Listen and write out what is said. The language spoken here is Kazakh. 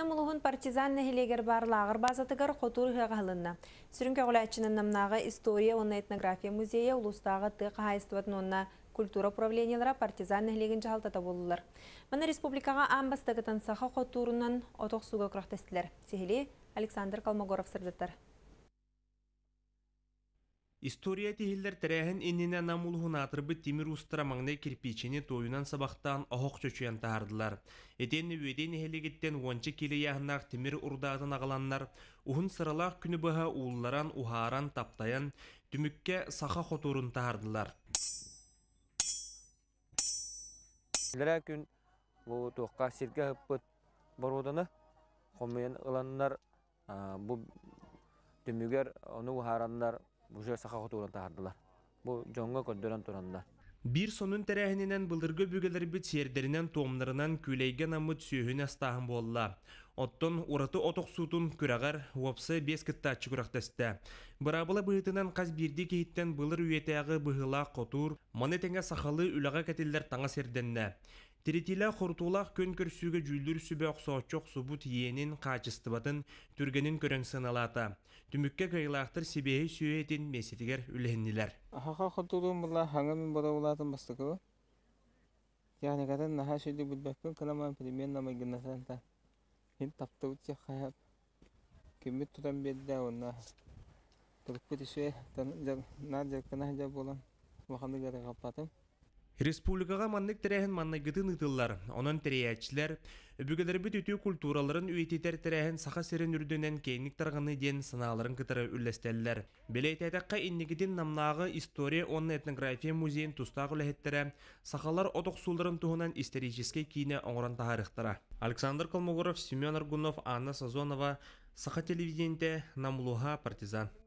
намылығын партизанны хелегер барлағыр базатығыр қотур ғағылынна. Сүрінке ғылайчының намнағы история онна этнография музея ұлыстағы тұқ онна культура правлениялара партизан нәлеген жалтата болулар Мәні республикаға амбастығытан саха қотурынан отоқ суға құрақтастылар. Александр Калмогоров сырдаттар. История тихиллер тәрәһен иннене намул хунатырбы тимир устыра маңнай кирпичини тоюнан сабақтан оһоқ чөчөйен таардылар Эденни ведени хелегиттен вончы кили яһнақ тимир урдағын ағаланнар, ухун сыралақ күнү быха уулларан ухааран таптаян түмүккә саха хотурун таардылар Лера күн бу тоққа сирге хыппыт бороданы хоммен ыланнар бу түмүгер ону ухараннар уже саха хотууран таардылар. Бу жоңго көддөрөн турандар. Бир сонун тәрәһинен былдыргы бүгелер бит сердеринен томнарынан күләйгән амыт сөһүн астаһын болла. Оттон ураты отоқ сутун күрәгәр вопсы бес кытта чүгүрәктәстә. Бырабыла быйтынан каз бирди кейттен былыр үйетәгы быһыла котур, маны теңә сахалы үләгә кәтелләр таңа серденне. Тиритиле хуртулах көн көрсүгө жүлдүр сүбөк соочок субут иенин качыстыбатын түргенин көрөн сыналата. Түмүкке кыйлахтыр сибеи сүйетин месетигер үлэхнилер. Ахаха хуртулун була хангын бара улатын бастыкы. Яны гадан наха шүдү бүлбөккөн каламан пример нама гиннасанта. Хин тапты утча хаяп. Кемит тудан бедде онна. Туркпу тишве тан жак нар жак танах жак болан. Махамды гары Республикаға маннык тәрәһен манна гытын ытыллар, онон тәрәячиләр, үбүгәләрбе түтү культураларын үетитер тәрәһен саха серен үрдөнен кейник тарганы ден саналарын кытыры үлләстәлләр. Беләйтәдәккә иннегидин намнагы история онны этнография музеен тустагы үләһеттерә, сахалар отоқ сулдырын туһунан исторический кине оңран тарихтара. Александр Колмогоров, Семен Аргунов, Анна Сазонова, Саха телевиденте, Намлуха, Партизан.